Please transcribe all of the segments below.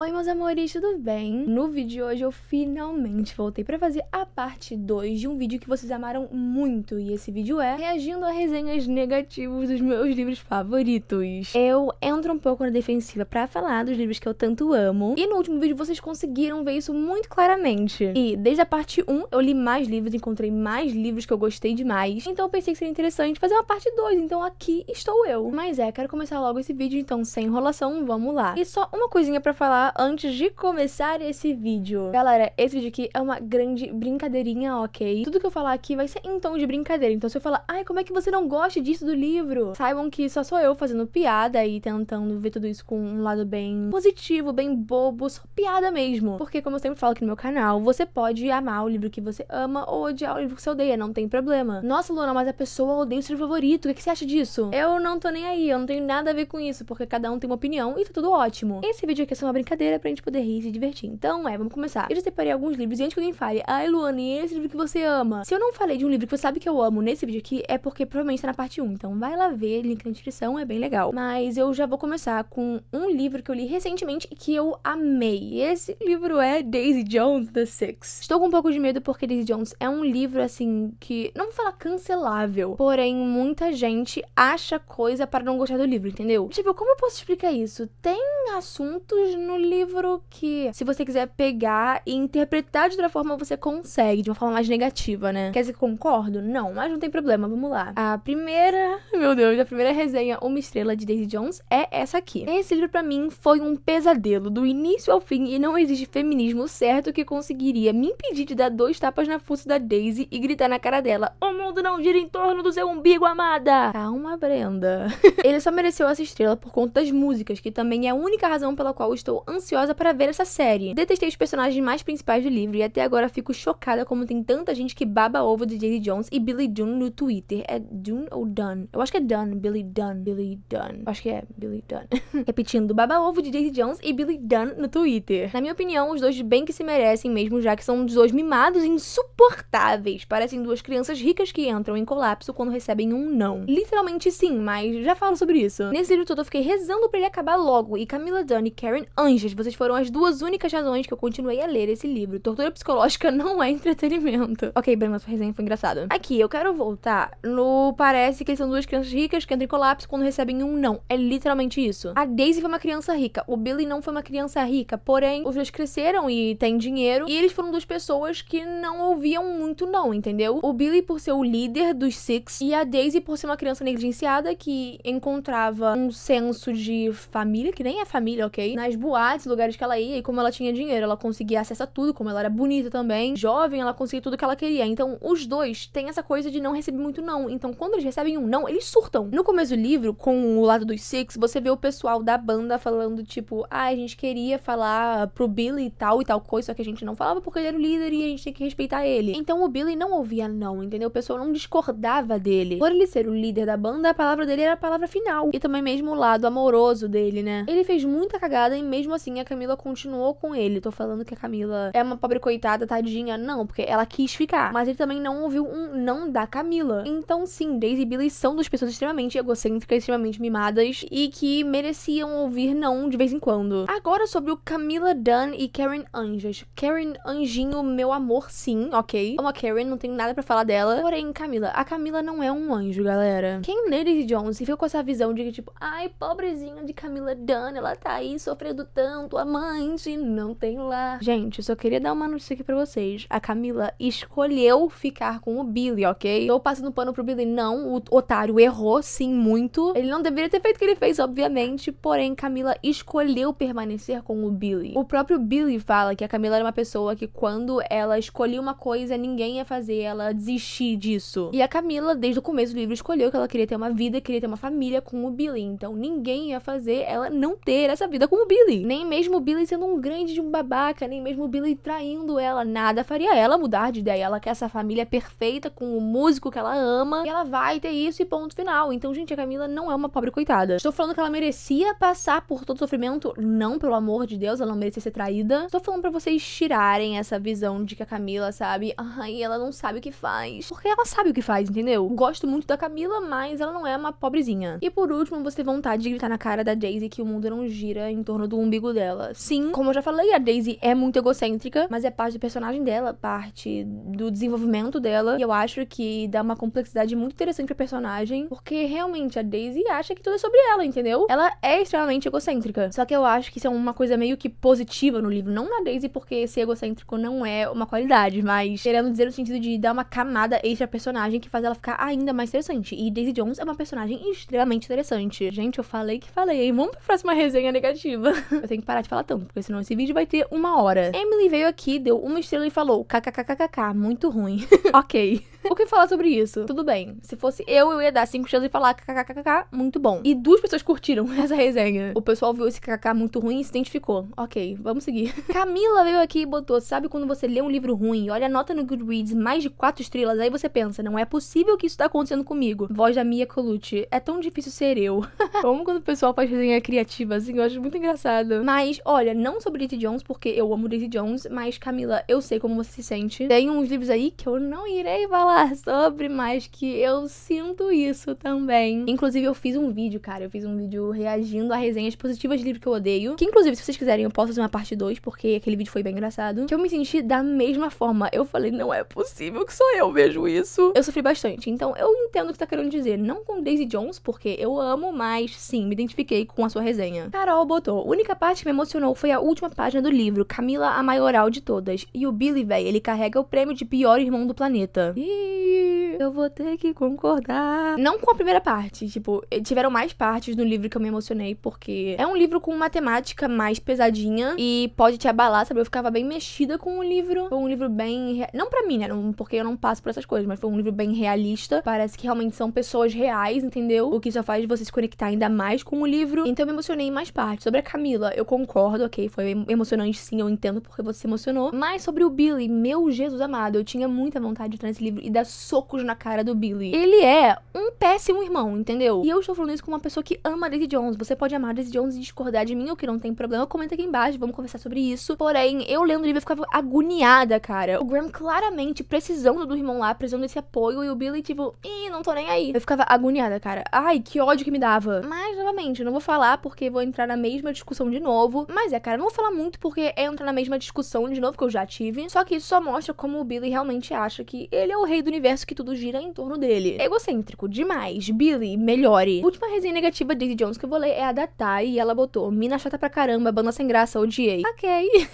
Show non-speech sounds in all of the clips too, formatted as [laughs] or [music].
Oi meus amores, tudo bem? No vídeo de hoje eu finalmente voltei pra fazer a parte 2 de um vídeo que vocês amaram muito E esse vídeo é reagindo a resenhas negativas dos meus livros favoritos Eu entro um pouco na defensiva pra falar dos livros que eu tanto amo E no último vídeo vocês conseguiram ver isso muito claramente E desde a parte 1 eu li mais livros, encontrei mais livros que eu gostei demais Então eu pensei que seria interessante fazer uma parte 2, então aqui estou eu Mas é, quero começar logo esse vídeo, então sem enrolação, vamos lá E só uma coisinha pra falar Antes de começar esse vídeo. Galera, esse vídeo aqui é uma grande brincadeirinha, ok? Tudo que eu falar aqui vai ser em tom de brincadeira. Então se eu falar, ai, como é que você não gosta disso do livro? Saibam que só sou eu fazendo piada e tentando ver tudo isso com um lado bem positivo, bem bobo, só piada mesmo. Porque como eu sempre falo aqui no meu canal, você pode amar o livro que você ama ou odiar o livro que você odeia, não tem problema. Nossa, Luna, mas a pessoa odeia o seu favorito, o que, que você acha disso? Eu não tô nem aí, eu não tenho nada a ver com isso, porque cada um tem uma opinião e tá tudo ótimo. Esse vídeo aqui é só uma brincadeira brincadeira pra gente poder rir e se divertir. Então, é, vamos começar. Eu já separei alguns livros e antes que alguém fale, ai, Luane, esse livro que você ama. Se eu não falei de um livro que você sabe que eu amo nesse vídeo aqui, é porque provavelmente tá na parte 1. Então, vai lá ver, link na descrição, é bem legal. Mas eu já vou começar com um livro que eu li recentemente e que eu amei. Esse livro é Daisy Jones, The Six. Estou com um pouco de medo porque Daisy Jones é um livro, assim, que não vou falar cancelável, porém, muita gente acha coisa para não gostar do livro, entendeu? Tipo, como eu posso explicar isso? Tem assuntos no livro que, se você quiser pegar e interpretar de outra forma, você consegue, de uma forma mais negativa, né? Quer dizer que concordo? Não, mas não tem problema, vamos lá. A primeira, [laughs] meu Deus, a primeira resenha Uma Estrela de Daisy Jones é essa aqui. Esse livro para mim foi um pesadelo do início ao fim e não existe feminismo certo que conseguiria me impedir de dar dois tapas na força da Daisy e gritar na cara dela: "O mundo não gira em torno do seu umbigo, amada". Calma, Brenda. [laughs] Ele só mereceu essa estrela por conta das músicas, que também é a única razão pela qual estou ansiosa ansiosa para ver essa série. Detestei os personagens mais principais do livro e até agora fico chocada como tem tanta gente que baba ovo de J.D. Jones e Billy Dunn no Twitter. É Dunn ou Dunn? Eu acho que é Dunn, Billy Dunn, Billy Dunn. acho que é Billy Dunn. [laughs] Repetindo, baba ovo de J.D. Jones e Billy Dunn no Twitter. Na minha opinião, os dois bem que se merecem mesmo, já que são uns dois mimados e insuportáveis. Parecem duas crianças ricas que entram em colapso quando recebem um não. Literalmente sim, mas já falo sobre isso. Nesse livro todo eu fiquei rezando para ele acabar logo e Camila Dunn e Karen Angel gente, vocês foram as duas únicas razões que eu continuei a ler esse livro. Tortura psicológica [laughs] não é entretenimento. Ok, Brenda, sua resenha foi engraçada. Aqui, eu quero voltar no parece que são duas crianças ricas que entram em colapso quando recebem um não. É literalmente isso. A Daisy foi uma criança rica, o Billy não foi uma criança rica, porém os dois cresceram e têm dinheiro e eles foram duas pessoas que não ouviam muito não, entendeu? O Billy por ser o líder dos Six e a Daisy por ser uma criança negligenciada que encontrava um senso de família, que nem é família, ok? Nas boates cidades, lugares que ela ia, e como ela tinha dinheiro, ela conseguia acesso a tudo, como ela era bonita também, jovem, ela conseguia tudo que ela queria. Então, os dois têm essa coisa de não receber muito não. Então, quando eles recebem um não, eles surtam. No começo do livro, com o lado dos Six, você vê o pessoal da banda falando, tipo, ah, a gente queria falar pro Billy tal e tal coisa, só que a gente não falava porque ele era o líder e a gente tem que respeitar ele. Então, o Billy não ouvia não, entendeu? O pessoal não discordava dele. Por ele ser o líder da banda, a palavra dele era a palavra final. E também mesmo o lado amoroso dele, né? Ele fez muita cagada e mesmo assim assim, a Camila continuou com ele. Tô falando que a Camila é uma pobre coitada, tadinha. Não, porque ela quis ficar. Mas ele também não ouviu um não da Camila. Então, sim, Daisy e Billy são duas pessoas extremamente egocêntricas, extremamente mimadas e que mereciam ouvir não de vez em quando. Agora sobre o Camila Dunn e Karen Anjas. Karen Anjinho, meu amor, sim, ok? É uma Karen, não tem nada para falar dela. Porém, Camila, a Camila não é um anjo, galera. Quem lê Daisy Jones e fica com essa visão de que, tipo, ai, pobrezinha de Camila Dunn, ela tá aí sofrendo tanto enquanto mãe não tem lá Gente, só queria dar uma notícia aqui pra vocês. A Camila escolheu ficar com o Billy, ok? Tô passando pano pro Billy. Não, o otário errou, sim, muito. Ele não deveria ter feito o que ele fez, obviamente. Porém, Camila escolheu permanecer com o Billy. O próprio Billy fala que a Camila era uma pessoa que quando ela escolhia uma coisa, ninguém ia fazer ela desistir disso. E a Camila, desde o começo do livro, escolheu que ela queria ter uma vida, queria ter uma família com o Billy. Então, ninguém ia fazer ela não ter essa vida com o Billy. Nem nem mesmo o Billy sendo um grande de um babaca, nem mesmo o Billy traindo ela, nada faria ela mudar de ideia. Ela quer essa família perfeita com o músico que ela ama, e ela vai ter isso e ponto final. Então, gente, a Camila não é uma pobre coitada. Estou falando que ela merecia passar por todo o sofrimento, não, pelo amor de Deus, ela não merecia ser traída. Estou falando para vocês tirarem essa visão de que a Camila sabe, ai, ela não sabe o que faz. Porque ela sabe o que faz, entendeu? Gosto muito da Camila, mas ela não é uma pobrezinha. E por último, você tem vontade de gritar na cara da Daisy que o mundo não gira em torno do umbigo dela. Sim, como eu já falei, a Daisy é muito egocêntrica, mas é parte do personagem dela, parte do desenvolvimento dela. E eu acho que dá uma complexidade muito interessante pra personagem, porque realmente a Daisy acha que tudo é sobre ela, entendeu? Ela é extremamente egocêntrica. Só que eu acho que isso é uma coisa meio que positiva no livro, não na Daisy, porque ser egocêntrico não é uma qualidade, mas querendo dizer no sentido de dar uma camada extra à personagem que faz ela ficar ainda mais interessante. E Daisy Jones é uma personagem extremamente interessante. Gente, eu falei que falei, hein? Vamos pra próxima resenha negativa. [laughs] eu tenho tenho que parar de falar tanto, porque senão esse vídeo vai ter uma hora. Emily veio aqui, deu uma estrela e falou: kkkkk muito ruim. [laughs] ok o que falar sobre isso? Tudo bem. Se fosse eu, eu ia dar cinco estrelas e falar kkkk, muito bom. E duas pessoas curtiram [laughs] essa resenha. O pessoal viu esse kkk muito ruim e se identificou. Ok, vamos seguir. [laughs] Camila veio aqui e botou, sabe quando você lê um livro ruim e olha a nota no Goodreads, mais de quatro estrelas, aí você pensa, não é possível que isso tá acontecendo comigo. Voz da Mia Colucci, é tão difícil ser eu. Como [laughs] quando o pessoal faz resenha criativa, assim, eu acho muito engraçado. Mas, olha, não sobre Daisy Jones, porque eu amo Daisy Jones, mas Camila, eu sei como você se sente. Tem uns livros aí que eu não irei falar falar sobre, mas que eu sinto isso também. Inclusive, eu fiz um vídeo, cara. Eu fiz um vídeo reagindo a resenhas positivas de livro que eu odeio. Que, inclusive, se vocês quiserem, eu posso fazer uma parte 2, porque aquele vídeo foi bem engraçado. Que eu me senti da mesma forma. Eu falei, não é possível que só eu vejo isso. Eu sofri bastante, então eu entendo o que tá querendo dizer. Não com Daisy Jones, porque eu amo, mas sim, me identifiquei com a sua resenha. Carol botou: a única parte que me emocionou foi a última página do livro, Camila, a maioral de todas. E o Billy, velho, ele carrega o prêmio de pior irmão do planeta. Ih, see you. eu vou ter que concordar. Não com a primeira parte, tipo, tiveram mais partes no livro que eu me emocionei, porque é um livro com matemática mais pesadinha e pode te abalar, sabe? Eu ficava bem mexida com o livro. Foi um livro bem. Não para mim, né? porque eu não passo por essas coisas, mas foi um livro bem realista. Parece que realmente são pessoas reais, entendeu? O que só faz você se conectar ainda mais com o livro. Então eu me emocionei em mais partes. Sobre a Camila, eu concordo, ok? Foi emocionante sim, eu entendo porque você se emocionou. Mas sobre o Billy, meu Jesus amado, eu tinha muita vontade de trazer esse livro e dar socos na cara do Billy. Ele é um péssimo irmão, entendeu? E eu estou falando isso com uma pessoa que ama Daisy Jones. Você pode amar Daisy Jones e discordar de mim, ou que não tem problema. Comenta aqui embaixo, vamos conversar sobre isso. Porém, eu lendo o livro, eu ficava agoniada, cara. O Graham claramente precisando do irmão lá, precisando desse apoio, e o Billy, tipo, ih, não tô nem aí. Eu ficava agoniada, cara. Ai, que ódio que me dava. Mas, novamente, não vou falar porque vou entrar na mesma discussão de novo. Mas é, cara, não vou falar muito porque é entrar na mesma discussão de novo que eu já tive. Só que isso só mostra como o Billy realmente acha que ele é o rei do universo que tudo gira em torno dele. egocêntrico demais. Billy, melhore. última resenha negativa de Daisy Jones que eu vou ler é a da Thay e ela botou: Mina chata pra caramba, banda sem graça, odiei. Ok.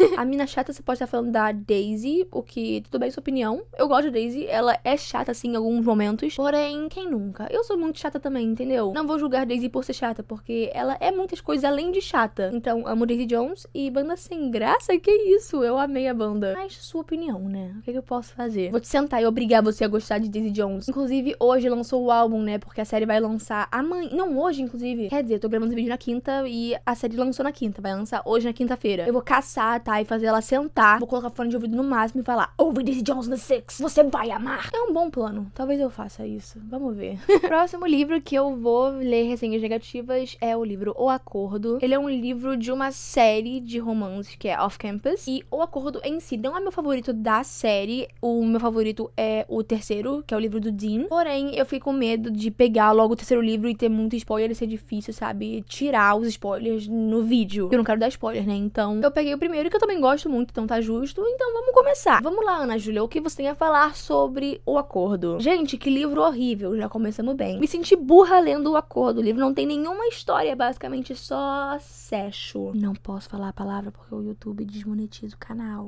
[laughs] a mina chata, você pode estar tá falando da Daisy, o que tudo bem, sua opinião. Eu gosto da Daisy, ela é chata assim em alguns momentos, porém, quem nunca? Eu sou muito chata também, entendeu? Não vou julgar Daisy por ser chata, porque ela é muitas coisas além de chata. Então, amo Daisy Jones e banda sem graça, que isso? Eu amei a banda. Mas sua opinião, né? O que, é que eu posso fazer? Vou te sentar e obrigar você a gostar de Daisy Jones. Inclusive, hoje lançou o álbum, né? Porque a série vai lançar amanhã. Não, hoje, inclusive. Quer dizer, eu tô gravando esse vídeo na quinta e a série lançou na quinta. Vai lançar hoje na quinta-feira. Eu vou caçar, tá? E fazer ela sentar. Vou colocar fone de ouvido no máximo e falar: Ouve Dizzy Jones no Six, você vai amar. É um bom plano. Talvez eu faça isso. Vamos ver. [laughs] Próximo livro que eu vou ler resenhas negativas é o livro O Acordo. Ele é um livro de uma série de romances que é Off Campus. E O Acordo em si não é meu favorito da série. O meu favorito é o terceiro, que é o livro do Dean. Porém, eu fiquei com medo de pegar logo o terceiro livro e ter muito spoiler e ser difícil, sabe? Tirar os spoilers no vídeo. Eu não quero dar spoiler, né? Então, eu peguei o primeiro, que eu também gosto muito, então tá justo. Então, vamos começar. Vamos lá, Ana Júlia, o que você tem a falar sobre O Acordo? Gente, que livro horrível. Já começamos bem. Me senti burra lendo O Acordo. O livro não tem nenhuma história, é basicamente só sexo. Não posso falar a palavra porque o YouTube desmonetiza o canal.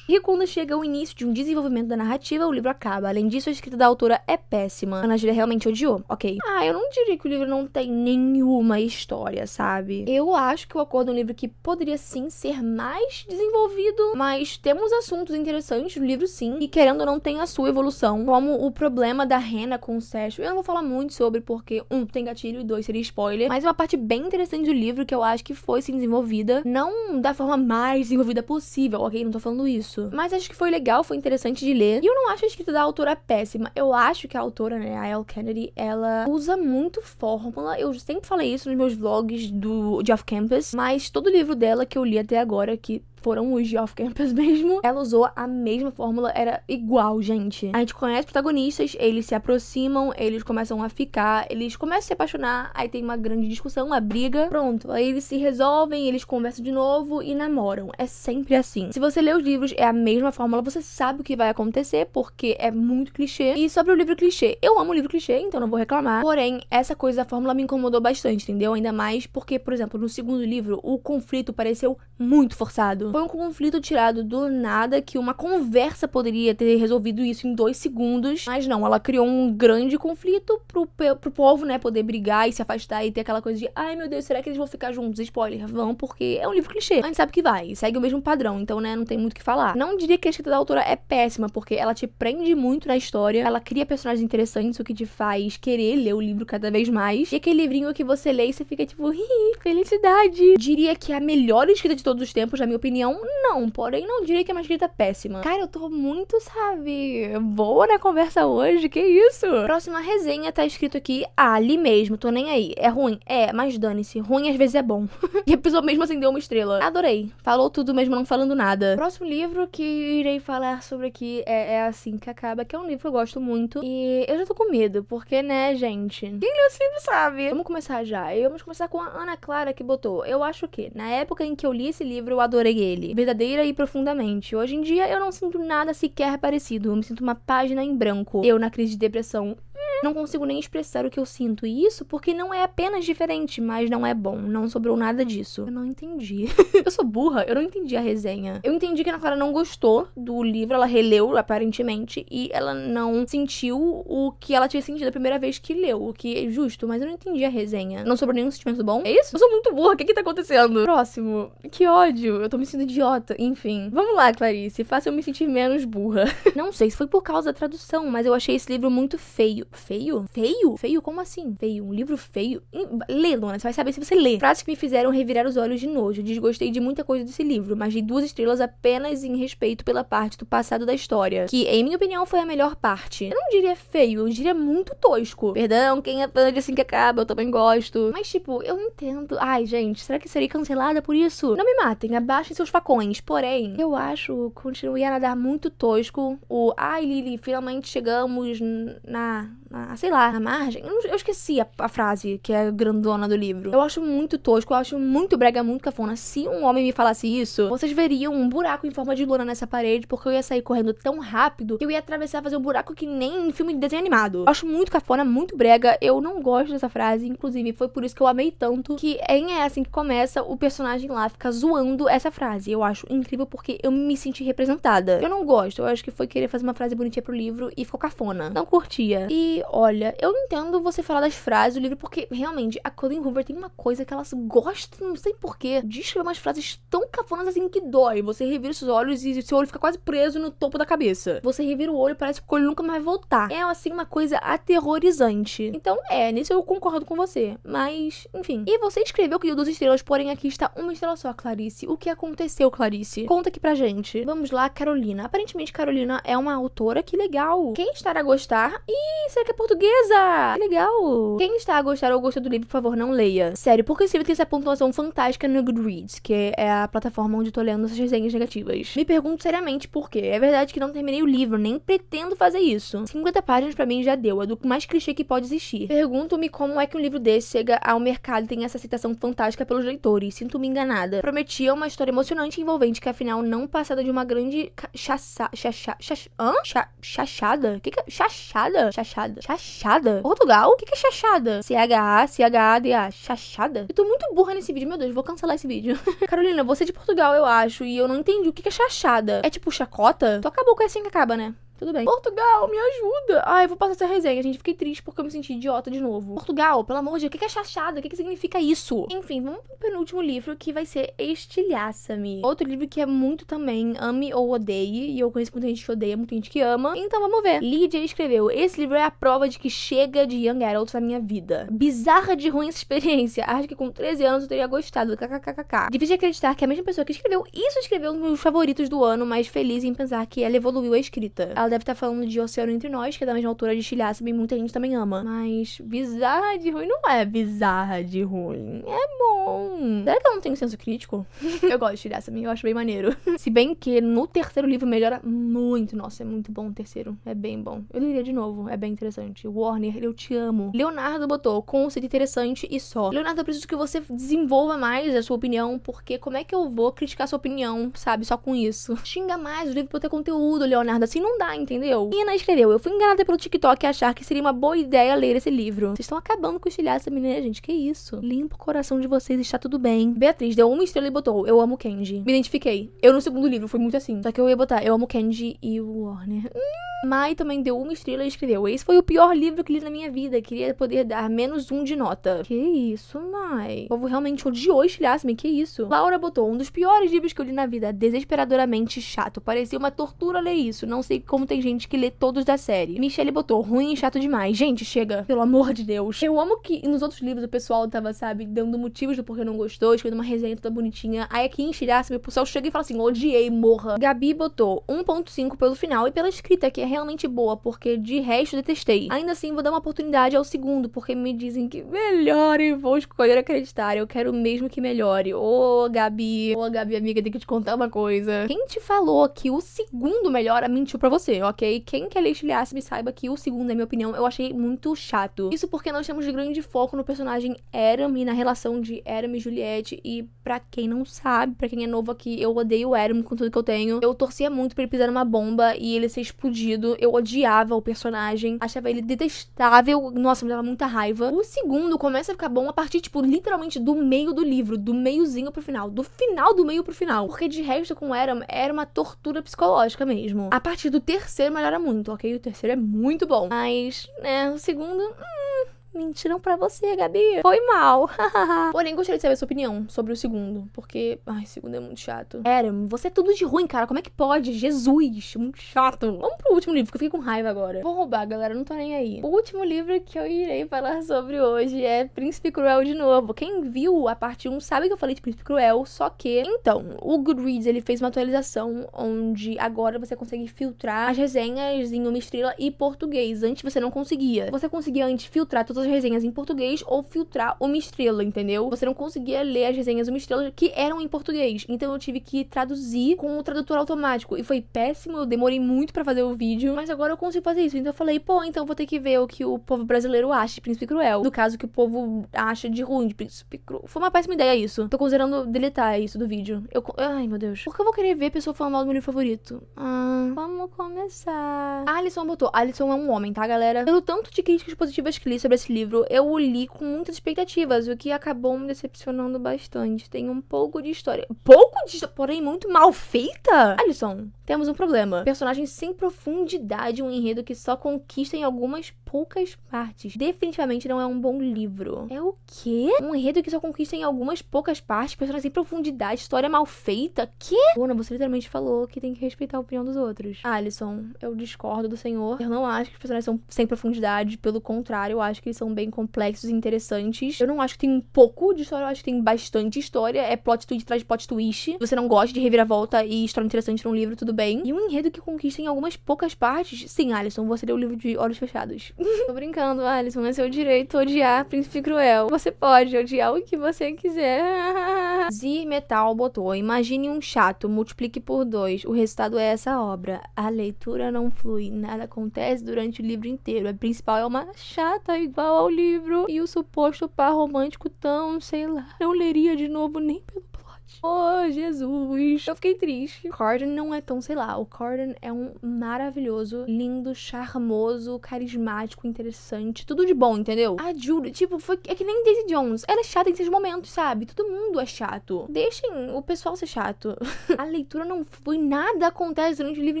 E quando chega o início de um desenvolvimento da narrativa, o livro acaba. Além disso, a escrita da autora é péssima. Ana Julia realmente odiou, ok. Ah, eu não diria que o livro não tem nenhuma história, sabe? Eu acho que o Acordo é um livro que poderia sim ser mais desenvolvido, mas temos assuntos interessantes no livro sim, e querendo ou não tem a sua evolução, como o problema da Rena com o Sérgio. Eu não vou falar muito sobre porque, um, tem gatilho, e dois, seria spoiler, mas uma parte bem interessante do livro que eu acho que foi sim desenvolvida, não da forma mais desenvolvida possível, ok? Não tô falando isso. Mas acho que foi legal, foi interessante de ler, e eu não acho a escrita da autora péssima, eu eu acho que a autora, né, a Elle Kennedy, ela usa muito fórmula. Eu sempre falei isso nos meus vlogs do, de Off Campus, mas todo livro dela que eu li até agora, que foram os Geoff Campers [laughs] mesmo, ela usou a mesma fórmula, era igual, gente. A gente conhece protagonistas, eles se aproximam, eles começam a ficar, eles começam a se apaixonar, aí tem uma grande discussão, uma briga, pronto. Aí eles se resolvem, eles conversam de novo e namoram. É sempre assim. Se você lê os livros, é a mesma fórmula, você sabe o que vai acontecer, porque é muito clichê. E sobre o livro clichê, eu amo o livro clichê, então não vou reclamar. Porém, essa coisa da fórmula me incomodou bastante, entendeu? Ainda mais porque, por exemplo, no segundo livro, o conflito pareceu muito forçado. Foi um conflito tirado do nada que uma conversa poderia ter resolvido isso em dois segundos, mas não, ela criou um grande conflito pro, pro povo, né, poder brigar e se afastar e ter aquela coisa de, ai meu Deus, será que eles vão ficar juntos? Spoiler, vão, porque é um livro clichê. A gente sabe que vai, segue o mesmo padrão, então, né, não tem muito o que falar. Não diria que a escrita da autora é péssima, porque ela te prende muito na história, ela cria personagens interessantes, o que te faz querer ler o livro cada vez mais. E aquele livrinho que você lê e você fica tipo, hi, felicidade. Diria que é a melhor escrita de todos os tempos, na minha opinião opinião, não. Porém, não diria que é uma escrita péssima. Cara, eu tô muito, sabe, boa na conversa hoje. Que isso? Próxima resenha tá escrito aqui, ah, ali mesmo, tô nem aí. É ruim? É, mas dane-se. Ruim às vezes é bom. [laughs] e a pessoa mesmo acendeu uma estrela. Adorei. Falou tudo mesmo não falando nada. Próximo livro que irei falar sobre aqui é, é Assim Que Acaba, que é um livro que eu gosto muito. E eu já tô com medo, porque, né, gente? Quem leu esse livro sabe. Vamos começar já. E vamos começar com a Ana Clara que botou. Eu acho que, na época em que eu li esse livro, eu adorei ele, verdadeira e profundamente. Hoje em dia eu não sinto nada sequer parecido, eu me sinto uma página em branco. Eu na crise de depressão não consigo nem expressar o que eu sinto. E isso porque não é apenas diferente, mas não é bom. Não sobrou nada disso. Eu não entendi. [laughs] eu sou burra, eu não entendi a resenha. Eu entendi que a Clara não gostou do livro, ela releu, aparentemente, e ela não sentiu o que ela tinha sentido a primeira vez que leu, o que é justo, mas eu não entendi a resenha. Não sobrou nenhum sentimento bom. É isso? Eu sou muito burra, o que é que tá acontecendo? Próximo. Que ódio, eu tô me sentindo idiota. Enfim, vamos lá, Clarice, faça eu me sentir menos burra. [laughs] não sei se foi por causa da tradução, mas eu achei esse livro muito feio feio? Feio? Feio? Como assim? Feio? Um livro feio? Lê, Lona, você vai saber se você lê. Frases que me fizeram revirar os olhos de nojo. Desgostei de muita coisa desse livro, mas dei duas estrelas apenas em respeito pela parte do passado da história, que, em minha opinião, foi a melhor parte. Eu não diria feio, eu diria muito tosco. Perdão, quem é fã de Assim Que Acaba, eu também gosto. Mas, tipo, eu entendo. Ai, gente, será que serei cancelada por isso? Não me matem, abaixem seus facões. Porém, eu acho, continuei a nadar muito tosco. O, ai, Lili, finalmente chegamos na sei lá, na margem. Eu, eu esqueci a, a, frase que é grandona do livro. Eu acho muito tosco, eu acho muito brega, muito cafona. Se um homem me falasse isso, vocês veriam um buraco em forma de lona nessa parede, porque eu ia sair correndo tão rápido que eu ia atravessar fazer um buraco que nem em filme de desenho animado. Eu acho muito cafona, muito brega. Eu não gosto dessa frase, inclusive foi por isso que eu amei tanto que é em é assim que começa o personagem lá fica zoando essa frase. Eu acho incrível porque eu me senti representada. Eu não gosto, eu acho que foi querer fazer uma frase bonitinha pro livro e ficou cafona. Não curtia. E olha, eu entendo você falar das frases do livro, porque realmente a Colleen Hoover tem uma coisa que elas gostam, não sei porquê, de escrever umas frases tão cafonas assim que dói. Você revira seus olhos e seu olho fica quase preso no topo da cabeça. Você revira o olho e parece que o olho nunca mais vai voltar. É, assim, uma coisa aterrorizante. Então, é, nisso eu concordo com você. Mas, enfim. E você escreveu que deu duas estrelas, porém aqui está uma estrela só, Clarice. O que aconteceu, Clarice? Conta aqui pra gente. Vamos lá, Carolina. Aparentemente, Carolina é uma autora que legal. Quem estará a gostar? E será que portuguesa! Que legal! Quem está a gostar ou gosta do livro, por favor, não leia. Sério, porque esse livro tem essa pontuação fantástica no Goodreads, que é a plataforma onde eu tô lendo essas resenhas negativas. Me pergunto seriamente por quê. É verdade que não terminei o livro, nem pretendo fazer isso. 50 páginas para mim já deu, é do mais clichê que pode existir. Pergunto-me como é que um livro desse chega ao mercado e tem essa aceitação fantástica pelos leitores. Sinto-me enganada. Prometia uma história emocionante e envolvente, que afinal não passada de uma grande chassa... chacha... chacha... hã? Cha... chachada? Que que é? Chachada? Chachada? Chachada? Portugal? O que, que é chachada? C-H-A-C-H-A-D-A. Chachada? Eu tô muito burra nesse vídeo, meu Deus, vou cancelar esse vídeo. [laughs] Carolina, você é de Portugal, eu acho, e eu não entendi o que, que é chachada. É tipo chacota? Tu então acabou com essa que acaba, né? Tudo bem. Portugal, me ajuda. Ai, ah, vou passar essa resenha, gente. Fiquei triste porque eu me senti idiota de novo. Portugal, pelo amor de Deus, o que é chachada? O que, que significa isso? Enfim, vamos pro penúltimo livro que vai ser Estilhaça-me. Outro livro que é muito também ame ou odeie. E eu conheço muita gente que odeia, muita gente que ama. Então vamos ver. Lídia escreveu: Esse livro é a prova de que chega de Young Adult na minha vida. Bizarra de ruim essa experiência. Acho que com 13 anos eu teria gostado. KKKKK. Difícil de acreditar que a mesma pessoa que escreveu isso escreveu um dos meus favoritos do ano, mas feliz em pensar que ela evoluiu a escrita. Ela ela deve estar tá falando de Oceano Entre Nós, que é da mesma altura de Chilhácima e muita gente também ama. Mas bizarra de ruim não é bizarra de ruim. É bom. Será que ela não tem um senso crítico? [laughs] eu gosto de Chilhácima, eu acho bem maneiro. [laughs] Se bem que no terceiro livro melhora muito. Nossa, é muito bom o terceiro. É bem bom. Eu leria de novo, é bem interessante. Warner, eu te amo. Leonardo botou conceito interessante e só. Leonardo, eu preciso que você desenvolva mais a sua opinião, porque como é que eu vou criticar a sua opinião, sabe, só com isso? Xinga mais o livro pra ter conteúdo, Leonardo. Assim não dá, entendeu? E escreveu: Eu fui enganada pelo TikTok e achar que seria uma boa ideia ler esse livro. Vocês estão acabando com estilhar essa menina, gente. Que isso? Limpa o coração de vocês, está tudo bem. Beatriz deu uma estrela e botou: Eu amo Kenji. Me identifiquei. Eu no segundo livro fui muito assim. Só que eu ia botar: Eu amo Kenji e o Warner. Hum! Mai também deu uma estrela e escreveu: Esse foi o pior livro que li na minha vida. Queria poder dar menos um de nota. Que isso, Mai. O povo realmente odiou estilhasme. que isso. Laura botou: Um dos piores livros que eu li na vida. Desesperadoramente chato. Parecia uma tortura ler isso. Não sei como tem gente que lê todos da série. Michelle botou: Ruim e chato demais. Gente, chega. Pelo amor de Deus. Eu amo que nos outros livros o pessoal tava, sabe, dando motivos do porquê não gostou, escrevendo uma resenha toda bonitinha. Aí aqui em estilhasme, o pessoal chega e fala assim: Odiei, morra. Gabi botou 1,5 pelo final e pela escrita, que é realmente boa, porque de resto detestei. Ainda assim, vou dar uma oportunidade ao segundo, porque me dizem que melhore, vou escolher acreditar. Eu quero mesmo que melhore. Ô, oh, Gabi, ô, oh, Gabi, amiga, tem que te contar uma coisa. Quem te falou que o segundo melhora, mentiu pra você, ok? Quem quer ler Chiliasse, me saiba que o segundo, na minha opinião, eu achei muito chato. Isso porque nós temos de grande foco no personagem Eram e na relação de Eram e Juliette. E para quem não sabe, para quem é novo aqui, eu odeio o Eram com tudo que eu tenho. Eu torcia muito pra ele pisar numa bomba e ele ser explodido sentido. Eu odiava o personagem, achava ele detestável. Nossa, me dava muita raiva. O segundo começa a ficar bom a partir, tipo, literalmente do meio do livro, do meiozinho pro final, do final do meio pro final. Porque de resto, com Adam, era uma tortura psicológica mesmo. A partir do terceiro melhora muito, ok? O terceiro é muito bom. Mas, né, o segundo. Hum, mentiram para você, Gabi. Foi mal. [laughs] Porém, gostaria de saber a sua opinião sobre o segundo, porque, ai, o segundo é muito chato. Era, você é tudo de ruim, cara. Como é que pode? Jesus, muito chato. Vamos pro último livro, que eu fiquei com raiva agora. Vou roubar, galera, não tô nem aí. O último livro que eu irei falar sobre hoje é Príncipe Cruel de novo. Quem viu a parte 1 sabe que eu falei de Príncipe Cruel, só que, então, o Goodreads, ele fez uma atualização onde agora você consegue filtrar as resenhas em uma estrela e português. Antes você não conseguia. Você conseguia antes filtrar todas as as resenhas em português ou filtrar uma estrela, entendeu? Você não conseguia ler as resenhas uma estrela que eram em português. Então eu tive que traduzir com o tradutor automático. E foi péssimo, eu demorei muito para fazer o vídeo, mas agora eu consigo fazer isso. Então eu falei, pô, então eu vou ter que ver o que o povo brasileiro acha de Príncipe Cruel. No caso, o que o povo acha de ruim de Príncipe Cruel. Foi uma péssima ideia isso. Tô considerando deletar isso do vídeo. Eu... Ai, meu Deus. Por que eu vou querer ver pessoa falando mal do meu livro favorito? Ah, vamos começar. A Alisson botou. A Alisson é um homem, tá, galera? Pelo tanto de críticas positivas que li sobre esse livro eu o li com muitas expectativas, o que acabou me decepcionando bastante. Tem um pouco de história. Pouco de história, porém muito mal feita? Alisson, temos um problema. Personagens sem profundidade, um enredo que só conquista em algumas poucas partes. Definitivamente não é um bom livro. É o quê? Um enredo que só conquista em algumas poucas partes, personagens sem profundidade, história mal feita? Que? Bruna, você literalmente falou que tem que respeitar a opinião dos outros. Alisson, eu discordo do senhor. Eu não acho que os personagens são sem profundidade, pelo contrário, eu acho que eles são bem complexos e interessantes. Eu não acho que tem um pouco de história, eu acho que tem bastante história. É plot twist atrás de plot twist. Se você não gosta de reviravolta e história interessante num livro, tudo bem. E um enredo que conquista em algumas poucas partes. Sim, Alison, você deu o livro de olhos fechados. [laughs] Tô brincando, Alison, é seu direito odiar Príncipe Cruel. Você pode odiar o que você quiser. [laughs] z Metal botou: Imagine um chato, multiplique por dois. O resultado é essa obra. A leitura não flui, nada acontece durante o livro inteiro. A principal é uma chata igual ao livro. E o suposto par romântico tão, sei lá. Não leria de novo nem pelo morte. Oh, Jesus! Eu fiquei triste. Corden não é tão, sei lá, o Corden é um maravilhoso, lindo, charmoso, carismático, interessante, tudo de bom, entendeu? A Judy, tipo, foi, é que nem Daisy Jones. Ela é chata em seus momentos, sabe? Todo mundo é chato. Deixem o pessoal ser chato. [laughs] a leitura não foi nada acontece durante o livro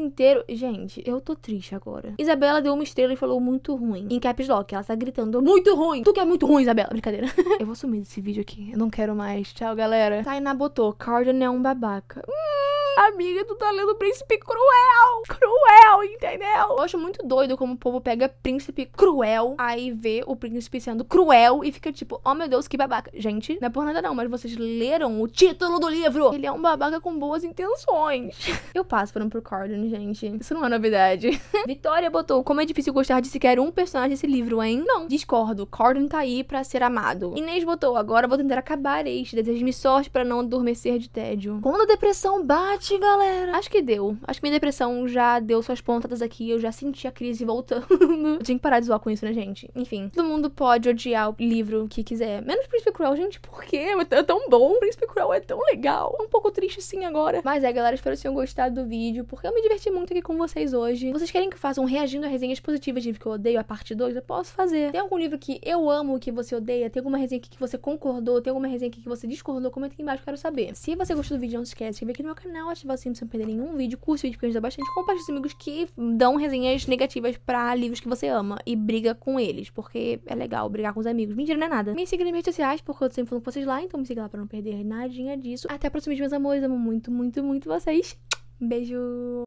inteiro. Gente, eu tô triste agora. Isabela deu uma estrela e falou muito ruim. Em caps lock, ela tá gritando muito ruim. Tu que é muito ruim, Isabela. Brincadeira. [laughs] eu vou sumir desse vídeo aqui. Eu não quero mais. Tchau, galera. Tainá botou botou: Cardan é um babaca. Hum, amiga, tu tá lendo Príncipe Cruel! Cruel, entendeu? Eu acho muito doido como o povo pega Príncipe Cruel, aí vê o príncipe sendo cruel e fica tipo: Oh meu Deus, que babaca. Gente, não é por nada não, mas vocês leram o título do livro. Ele é um babaca com boas intenções. Eu passo por um pro Corden, gente. Isso não é novidade. [laughs] Vitória botou: Como é difícil gostar de sequer um personagem desse livro, hein? Não, discordo. Corden tá aí pra ser amado. Inês botou: Agora vou tentar acabar este. Desejo-me sorte para não dormir adormecer de tédio. Quando a depressão bate, galera. Acho que deu. Acho que minha depressão já deu suas pontadas aqui. Eu já senti a crise voltando. [laughs] tinha que parar de zoar com isso, né, gente? Enfim, todo mundo pode odiar o livro que quiser. Menos Príncipe Cruel, gente, por quê? É, é tão bom. O Príncipe Cruel é tão legal. É um pouco triste sim agora. Mas é, galera, espero que tenham gostado do vídeo, porque eu me diverti muito aqui com vocês hoje. Vocês querem que eu faça um reagindo a resenhas positivas de livro que eu odeio, a parte 2? Eu posso fazer. Tem algum livro que eu amo, que você odeia? Tem alguma resenha aqui que você concordou? Tem alguma resenha aqui que você discordou? Comenta aqui embaixo, quero saber saber. Se você gostou do vídeo, não se esquece de inscrever aqui no meu canal, ativar o sininho pra não perder nenhum vídeo, curte o vídeo porque ajuda bastante, compartilha com os amigos que dão resenhas negativas pra livros que você ama e briga com eles, porque é legal brigar com os amigos. Mentira, não é nada. Me siga nas minhas redes sociais, porque eu sempre falo com vocês lá, então me siga lá pra não perder nadinha disso. Até o próximo vídeo, meus amores. Amo muito, muito, muito vocês. Beijo!